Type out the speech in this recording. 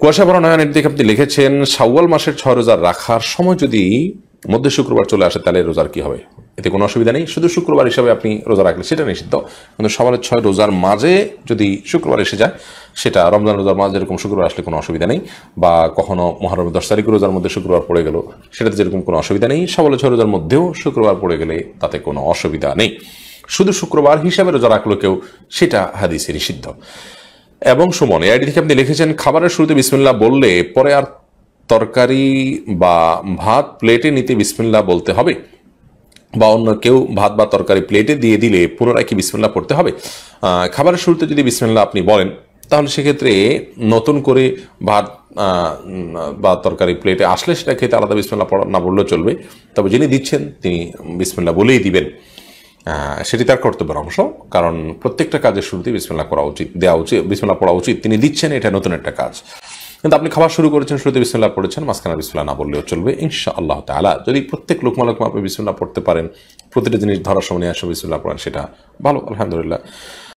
কুয়াশা বড় নয়নের দিকে আপনি লিখেছেন সাওয়াল মাসের ছয় রোজা রাখার সময় যদি মধ্যে শুক্রবার চলে আসে তাহলে রোজার কি হবে এতে কোনো অসুবিধা নেই শুধু শুক্রবার হিসাবে আপনি রোজা রাখলে সেটা নিষিদ্ধ কিন্তু সকালের ছয় রোজার মাঝে যদি শুক্রবার এসে যায় সেটা রমজান রোজার মাঝে যেরকম শুক্রবার আসলে কোনো অসুবিধা নেই বা কখনো মহারমের দশ তারিখ রোজার মধ্যে শুক্রবার পড়ে গেল সেটাতে যেরকম কোনো অসুবিধা নেই সকালের ছয় রোজার মধ্যেও শুক্রবার পড়ে গেলে তাতে কোনো অসুবিধা নেই শুধু শুক্রবার হিসাবে রোজা রাখলো কেউ সেটা হাদিসে নিষিদ্ধ এবং সুমন এআইডি থেকে আপনি লিখেছেন খাবারের শুরুতে বিসমিল্লা বললে পরে আর তরকারি বা ভাত প্লেটে নিতে বিসমিল্লা বলতে হবে বা অন্য কেউ ভাত বা তরকারি প্লেটে দিয়ে দিলে পুনরায় কি বিসমিল্লা পড়তে হবে খাবারের শুরুতে যদি বিসমিল্লা আপনি বলেন তাহলে সেক্ষেত্রে নতুন করে ভাত বা তরকারি প্লেটে আসলে সেটা খেতে আলাদা বিসমিল্লা পড়া না বললেও চলবে তবে যিনি দিচ্ছেন তিনি বিসমিল্লা বলেই দিবেন সেটি তার কর্তব্যের অংশ কারণ প্রত্যেকটা কাজের শুরুতে বিসমিল্লা করা উচিত দেওয়া উচিত বিসমিল্লা পড়া উচিত তিনি দিচ্ছেন এটা নতুন একটা কাজ কিন্তু আপনি খাবার শুরু করেছেন শুরুতে বিসমিল্লা পড়েছেন মাঝখানে বিসমিল্লা না বললেও চলবে ইনশা আল্লাহ তালা যদি প্রত্যেক লোকমা লোকমা আপনি বিসমিল্লা পড়তে পারেন প্রতিটা জিনিস ধরার সময় নিয়ে আসবে বিসমিল্লা পড়েন সেটা ভালো আলহামদুলিল্লাহ